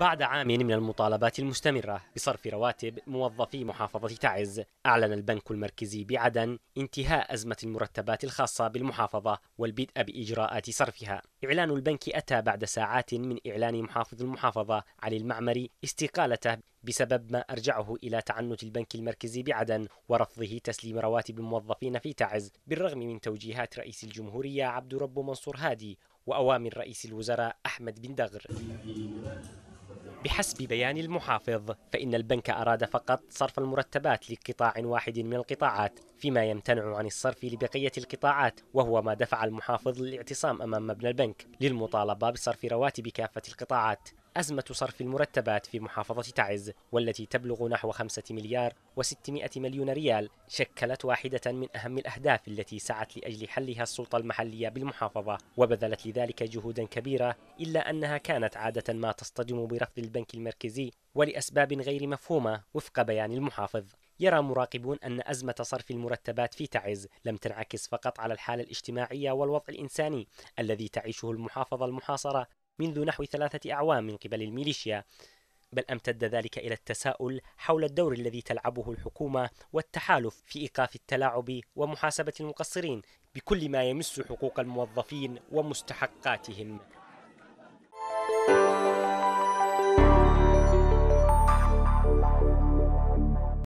بعد عام من المطالبات المستمرة بصرف رواتب موظفي محافظة تعز أعلن البنك المركزي بعدن انتهاء أزمة المرتبات الخاصة بالمحافظة والبدء بإجراءات صرفها إعلان البنك أتى بعد ساعات من إعلان محافظ المحافظة علي المعمري استقالته بسبب ما أرجعه إلى تعنت البنك المركزي بعدن ورفضه تسليم رواتب الموظفين في تعز بالرغم من توجيهات رئيس الجمهورية عبد رب منصور هادي وأوامر رئيس الوزراء أحمد بن دغر بحسب بيان المحافظ فإن البنك أراد فقط صرف المرتبات لقطاع واحد من القطاعات فيما يمتنع عن الصرف لبقية القطاعات وهو ما دفع المحافظ للاعتصام أمام مبنى البنك للمطالبة بصرف رواتب كافة القطاعات أزمة صرف المرتبات في محافظة تعز والتي تبلغ نحو 5 مليار و600 مليون ريال شكلت واحدة من أهم الأهداف التي سعت لأجل حلها السلطة المحلية بالمحافظة وبذلت لذلك جهودا كبيرة إلا أنها كانت عادة ما تصطدم برفض البنك المركزي ولأسباب غير مفهومة وفق بيان المحافظ يرى مراقبون أن أزمة صرف المرتبات في تعز لم تنعكس فقط على الحالة الاجتماعية والوضع الإنساني الذي تعيشه المحافظة المحاصرة منذ نحو ثلاثة أعوام من قبل الميليشيا بل امتد ذلك الى التساؤل حول الدور الذي تلعبه الحكومه والتحالف في ايقاف التلاعب ومحاسبه المقصرين بكل ما يمس حقوق الموظفين ومستحقاتهم